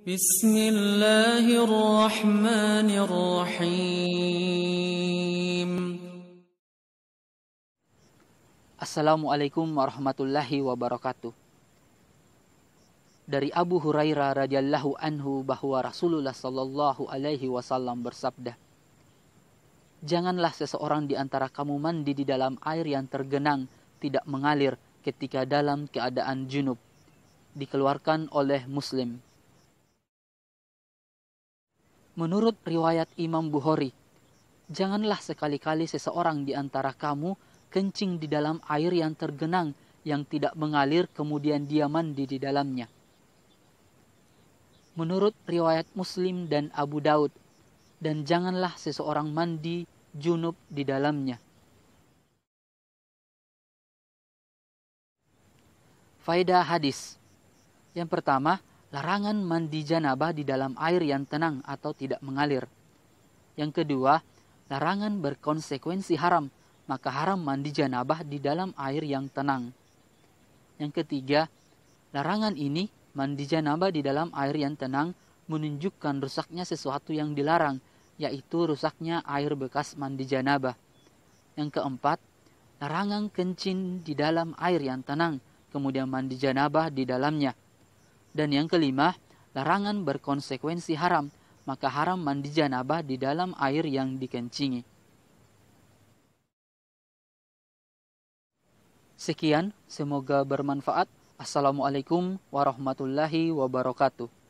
بسم الله الرحمن الرحيم السلام عليكم ورحمة الله وبركاته dari Abu Hurairah radhiyallahu anhu bahwa Rasulullah shallallahu alaihi wasallam bersabda, Janganlah seseorang di antara kamu mandi di dalam air yang tergenang tidak mengalir ketika dalam keadaan junub dikeluarkan oleh Muslim Menurut riwayat Imam Bukhari, janganlah sekali-kali seseorang di antara kamu kencing di dalam air yang tergenang yang tidak mengalir kemudian dia mandi di dalamnya. Menurut riwayat Muslim dan Abu Daud, dan janganlah seseorang mandi junub di dalamnya. Faedah hadis. Yang pertama, larangan mandi janabah di dalam air yang tenang atau tidak mengalir. Yang kedua, larangan berkonsekuensi haram, maka haram mandi janabah di dalam air yang tenang. Yang ketiga, larangan ini mandi janabah di dalam air yang tenang menunjukkan rusaknya sesuatu yang dilarang, yaitu rusaknya air bekas mandi janabah. Yang keempat, larangan kencing di dalam air yang tenang, kemudian mandi janabah di dalamnya. Dan yang kelima, larangan berkonsekuensi haram, maka haram mandi janabah di dalam air yang dikencingi. Sekian, semoga bermanfaat. Assalamualaikum warahmatullahi wabarakatuh.